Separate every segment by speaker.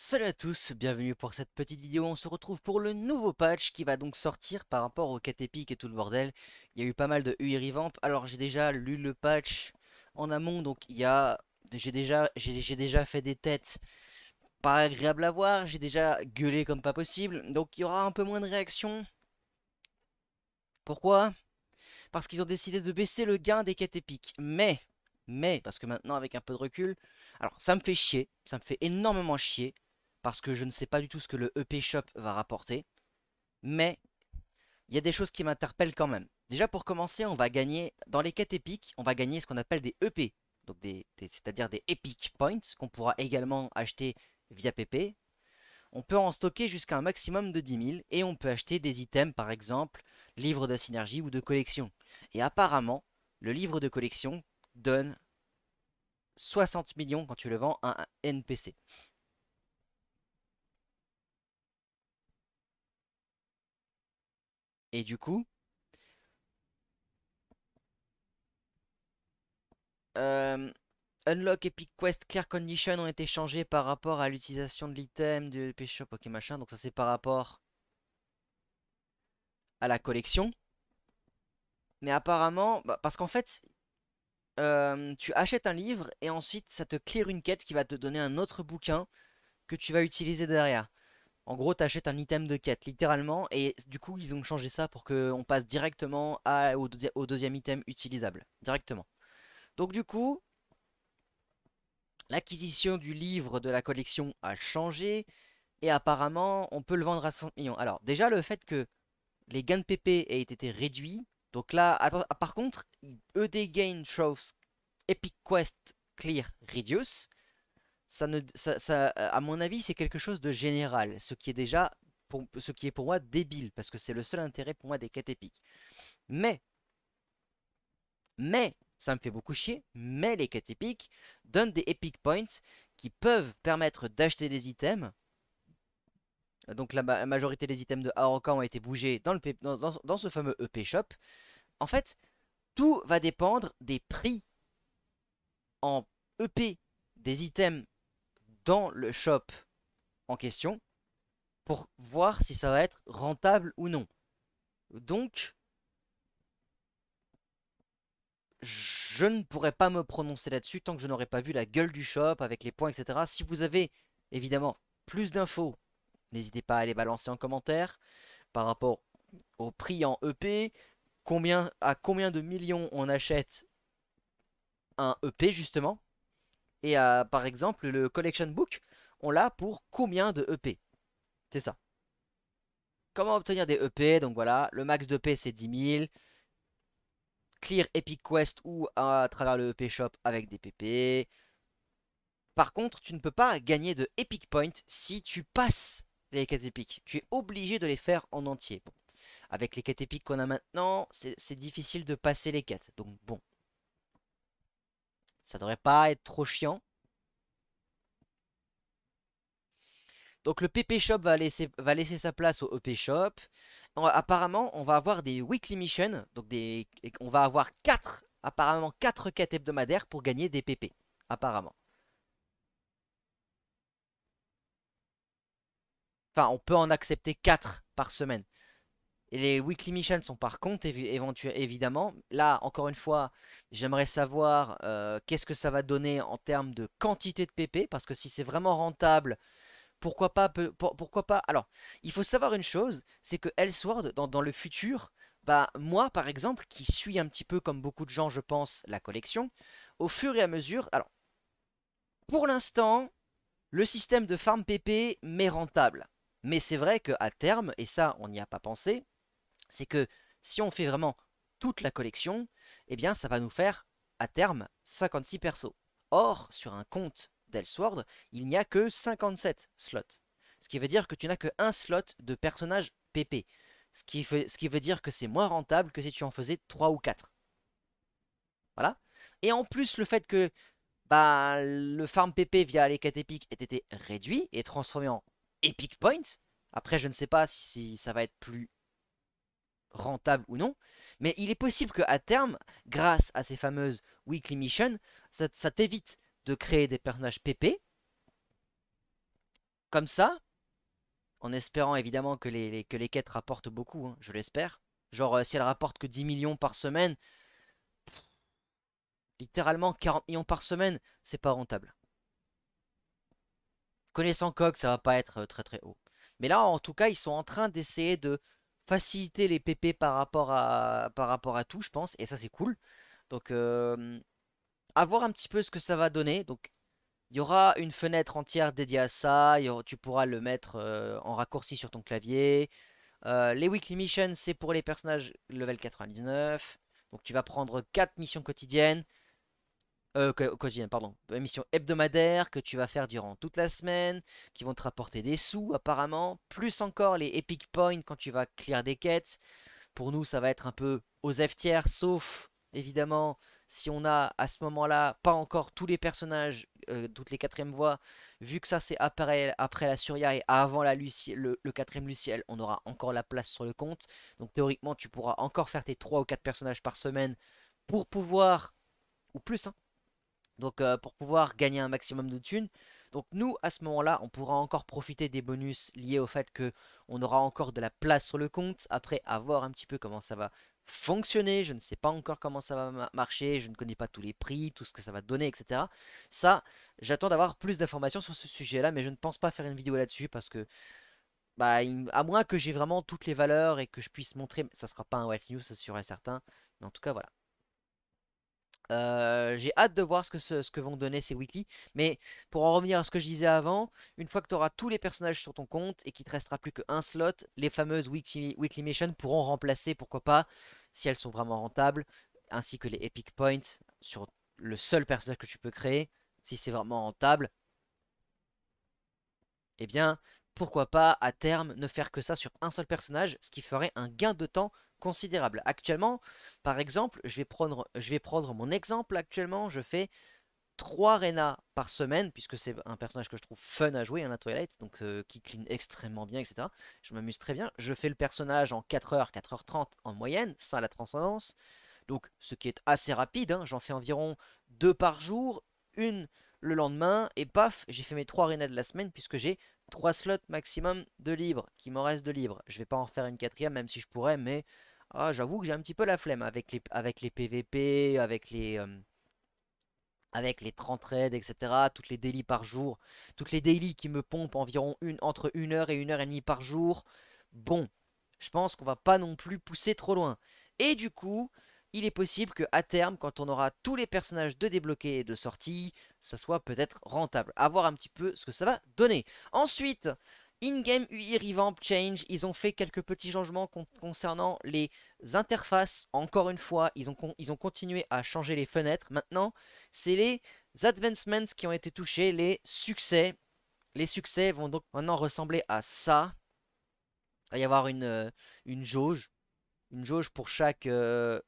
Speaker 1: Salut à tous, bienvenue pour cette petite vidéo, on se retrouve pour le nouveau patch qui va donc sortir par rapport au quêtes épiques et tout le bordel. Il y a eu pas mal de UI revamp, alors j'ai déjà lu le patch en amont, donc il y a... J'ai déjà, j'ai déjà fait des têtes pas agréables à voir, j'ai déjà gueulé comme pas possible, donc il y aura un peu moins de réactions. Pourquoi Parce qu'ils ont décidé de baisser le gain des quêtes épiques, mais... Mais, parce que maintenant avec un peu de recul, alors ça me fait chier, ça me fait énormément chier, parce que je ne sais pas du tout ce que le EP Shop va rapporter. Mais il y a des choses qui m'interpellent quand même. Déjà pour commencer, on va gagner, dans les quêtes épiques, on va gagner ce qu'on appelle des EP, donc c'est-à-dire des Epic Points, qu'on pourra également acheter via PP. On peut en stocker jusqu'à un maximum de 10 000 et on peut acheter des items, par exemple, livres de synergie ou de collection. Et apparemment, le livre de collection donne 60 millions quand tu le vends à un NPC. Et du coup, euh, Unlock Epic Quest Clear Condition ont été changés par rapport à l'utilisation de l'item de pêcheur ok machin. Donc ça c'est par rapport à la collection. Mais apparemment, bah, parce qu'en fait, euh, tu achètes un livre et ensuite ça te clear une quête qui va te donner un autre bouquin que tu vas utiliser derrière. En gros, t'achètes un item de quête, littéralement, et du coup, ils ont changé ça pour qu'on passe directement au, deuxième item utilisable, directement. Donc du coup, l'acquisition du livre de la collection a changé, et apparemment, on peut le vendre à 100 millions. Alors, déjà, le fait que les gains de PP aient été réduits, donc là, ah, par contre, ED Gain Chose Epic Quest Clear Reduce, ça euh, à mon avis, c'est quelque chose de général, ce qui est déjà, pour, ce qui est pour moi débile, parce que c'est le seul intérêt pour moi des quêtes épiques. Mais, mais, ça me fait beaucoup chier, mais les quêtes épiques donnent des epic points qui peuvent permettre d'acheter des items. Donc la, majorité des items de Harokan ont été bougés dans, le, dans ce fameux EP Shop. En fait, tout va dépendre des prix en EP des items dans le shop en question pour voir si ça va être rentable ou non. Donc, je ne pourrais pas me prononcer là-dessus tant que je n'aurais pas vu la gueule du shop avec les points, etc. Si vous avez évidemment plus d'infos, n'hésitez pas à les balancer en commentaire par rapport au prix en EP, combien, à combien de millions on achète un EP justement, et euh, par exemple, le collection book, on l'a pour combien de EP C'est ça. Comment obtenir des EP Donc voilà, le max d'EP e c'est 10 000. Clear Epic Quest ou euh, à, travers le EP Shop avec des PP. Par contre, tu ne peux pas gagner de Epic Point si tu passes les quêtes épiques. Tu es obligé de les faire en entier. Avec les quêtes épiques qu'on a maintenant, c'est difficile de passer les quêtes. Donc bon, ça devrait pas être trop chiant. Donc le PP Shop va laisser, sa place au EP Shop. apparemment, on va avoir des weekly missions. Donc on va avoir 4, apparemment 4 quêtes hebdomadaires pour gagner des PP. Apparemment. Enfin, on peut en accepter 4 par semaine. Et les weekly missions sont par contre évidemment. Là, encore une fois, j'aimerais savoir euh, qu'est-ce que ça va donner en termes de quantité de PP, parce que si c'est vraiment rentable, pourquoi pas, pourquoi pas Alors, il faut savoir une chose, c'est que Elsword, dans, dans, le futur, bah, moi par exemple, qui suis un petit peu comme beaucoup de gens, je pense, la collection, au fur et à mesure, alors, pour l'instant, le système de farm PP m'est rentable. Mais c'est vrai qu'à terme, et ça on n'y a pas pensé, c'est que si on fait vraiment toute la collection, eh bien ça va nous faire à terme 56 persos. Or, sur un compte d'Elsword, il n'y a que 57 slots. Ce qui veut dire que tu n'as qu'un slot de personnage PP. Ce qui, veut dire que c'est moins rentable que si tu en faisais 3 ou 4. Voilà. Et en plus, le fait que bah, le farm PP via les 4 épiques ait été réduit et transformé en Epic Point. Après, je ne sais pas si ça va être plus rentable ou non, mais il est possible qu'à terme, grâce à ces fameuses weekly missions, ça, t'évite de créer des personnages PP. Comme ça, en espérant évidemment que les, que les quêtes rapportent beaucoup, hein, je l'espère. Genre, euh, si elles rapportent que 10 millions par semaine, littéralement 40 millions par semaine, c'est pas rentable. Connaissant Coq, ça va pas être euh, très très haut. Mais là, en tout cas, ils sont en train d'essayer de faciliter les PP par rapport à, par rapport à tout, je pense. Et ça, c'est cool. Donc, à voir un petit peu ce que ça va donner. Donc, il y aura une fenêtre entière dédiée à ça. tu pourras le mettre en raccourci sur ton clavier. les weekly missions, c'est pour les personnages level 99. Donc, tu vas prendre 4 missions quotidiennes euh, quotidienne, pardon, bah, mission hebdomadaire que tu vas faire durant toute la semaine, qui vont te rapporter des sous apparemment, plus encore les Epic Points quand tu vas clear des quêtes. Pour nous, ça va être un peu aux tiers, sauf évidemment si on a à ce moment-là pas encore tous les personnages, euh, toutes les quatrièmes voies vu que ça c'est après, après la Surya et avant la Lucie, le, le, quatrième Luciel, on aura encore la place sur le compte. Donc théoriquement, tu pourras encore faire tes 3 ou 4 personnages par semaine pour pouvoir, ou plus, hein, donc pour pouvoir gagner un maximum de thunes. Donc nous, à ce moment-là, on pourra encore profiter des bonus liés au fait que on aura encore de la place sur le compte. Après, avoir un petit peu comment ça va fonctionner. Je ne sais pas encore comment ça va marcher. Je ne connais pas tous les prix, tout ce que ça va donner, etc. Ça, j'attends d'avoir plus d'informations sur ce sujet-là, mais je ne pense pas faire une vidéo là-dessus parce que... Bah, à moins que j'ai vraiment toutes les valeurs et que je puisse montrer, ça sera pas un white news, ça serait certain. Mais en tout cas, voilà. Euh, j'ai hâte de voir ce que, vont donner ces weekly. Mais pour en revenir à ce que je disais avant, une fois que tu auras tous les personnages sur ton compte et qu'il te restera plus qu'un slot, les fameuses weekly, weekly missions pourront remplacer, pourquoi pas, si elles sont vraiment rentables, ainsi que les epic points sur le seul personnage que tu peux créer, si c'est vraiment rentable. Eh bien, pourquoi pas à terme ne faire que ça sur un seul personnage, ce qui ferait un gain de temps considérable. Actuellement, par exemple, je vais prendre, je vais prendre mon exemple. Actuellement, je fais 3 Rena par semaine, puisque c'est un personnage que je trouve fun à jouer, en hein, la Twilight, donc euh, qui clean extrêmement bien, etc. Je m'amuse très bien. Je fais le personnage en 4h, 4h30 en moyenne, sans la transcendance. Donc, ce qui est assez rapide, hein, j'en fais environ 2 par jour, une le lendemain, et paf, j'ai fait mes 3 Rena de la semaine, puisque j'ai 3 slots maximum de libre, qui m'en reste de libre. Je vais pas en faire une quatrième, même si je pourrais, mais ah, j'avoue que j'ai un petit peu la flemme avec les, avec les PVP, avec les, euh, avec les 30 raids, etc. Toutes les daily par jour. Toutes les daily qui me pompent environ une, entre 1 heure et 1 heure et demie par jour. Bon, je pense qu'on va pas non plus pousser trop loin. Et du coup, il est possible que à terme, quand on aura tous les personnages de débloqués et de sortie, ça soit peut-être rentable. A voir un petit peu ce que ça va donner. Ensuite, In-game UI Revamp Change, ils ont fait quelques petits changements concernant les interfaces. Encore une fois, ils ont, ils ont continué à changer les fenêtres. Maintenant, c'est les advancements qui ont été touchés, les succès. Les succès vont donc maintenant ressembler à ça. Il va y avoir une, euh, une jauge. Une jauge pour chaque... Euh,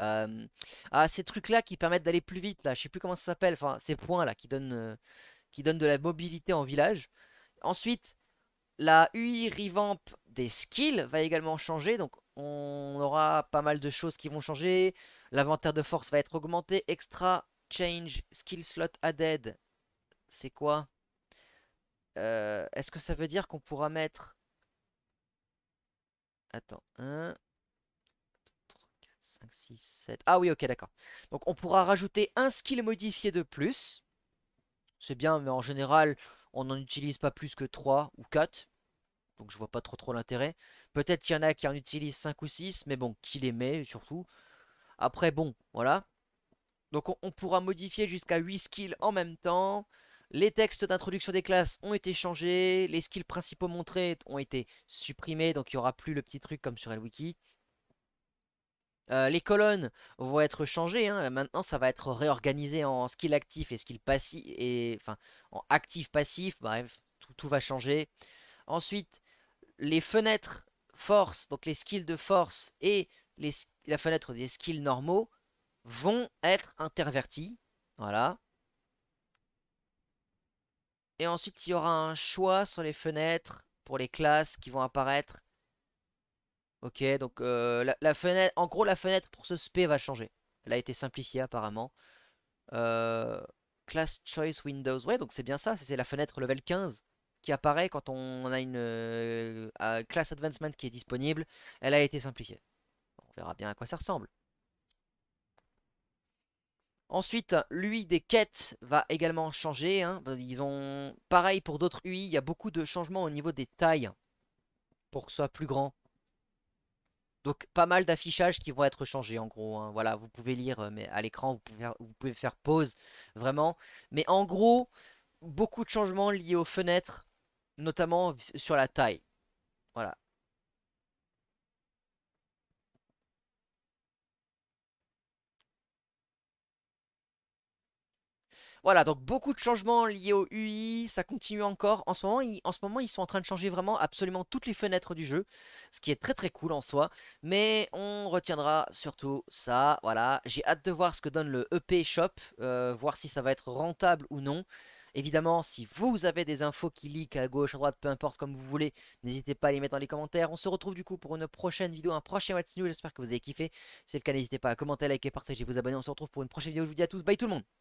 Speaker 1: euh, ah, ces trucs-là qui permettent d'aller plus vite, là. Je sais plus comment ça s'appelle. Enfin, ces points-là qui donnent qui donne de la mobilité en village. Ensuite, la UI revamp des skills va également changer, donc on aura pas mal de choses qui vont changer. L'inventaire de force va être augmenté, extra, change, skill slot added, c'est quoi euh, Est-ce que ça veut dire qu'on pourra mettre... Attends, 1, 2, 3, 4, 5, 6, 7... Ah oui, ok, d'accord. Donc on pourra rajouter un skill modifié de plus c'est bien, mais en général, on n'en utilise pas plus que 3 ou 4. Donc je vois pas trop trop l'intérêt. Peut-être qu'il y en a qui en utilisent 5 ou 6, mais bon, qui les met surtout. Après, bon, voilà. Donc on, pourra modifier jusqu'à 8 skills en même temps. Les textes d'introduction des classes ont été changés. Les skills principaux montrés ont été supprimés. Donc il n'y aura plus le petit truc comme sur wiki. Euh, les colonnes vont être changées. Hein. Maintenant, ça va être réorganisé en skill actif et skill passif. Et, enfin, en actif passif. Bref, tout, va changer. Ensuite, les fenêtres force, donc les skills de force et les, la fenêtre des skills normaux vont être intervertis. Voilà. Et ensuite, il y aura un choix sur les fenêtres pour les classes qui vont apparaître Ok, donc euh, la, fenêtre, en gros la fenêtre pour ce SP va changer. Elle a été simplifiée apparemment. Euh, class Choice Windows, ouais, donc c'est bien ça, c'est la fenêtre level 15 qui apparaît quand on, a une classe euh, Class Advancement qui est disponible. Elle a été simplifiée. On verra bien à quoi ça ressemble. Ensuite, l'UI des quêtes va également changer. Hein. Bah, pareil pour d'autres UI, il y a beaucoup de changements au niveau des tailles pour que ce soit plus grand. Donc pas mal d'affichages qui vont être changés en gros. Hein. Voilà, vous pouvez lire euh, mais à l'écran, vous, vous, pouvez faire pause vraiment. Mais en gros, beaucoup de changements liés aux fenêtres, notamment sur la taille. Voilà, Voilà, donc beaucoup de changements liés au UI, ça continue encore. En ce, moment, ils, en ce moment, ils sont en train de changer vraiment absolument toutes les fenêtres du jeu, ce qui est très très cool en soi. Mais on retiendra surtout ça, voilà. J'ai hâte de voir ce que donne le EP Shop, euh, voir si ça va être rentable ou non. Évidemment, si vous avez des infos qui leak à gauche, à droite, peu importe comme vous voulez, n'hésitez pas à les mettre dans les commentaires. On se retrouve du coup pour une prochaine vidéo, un prochain What's New. J'espère que vous avez kiffé. Si c'est le cas, n'hésitez pas à commenter, liker, partager, vous abonner. On se retrouve pour une prochaine vidéo. Je vous dis à tous, bye tout le monde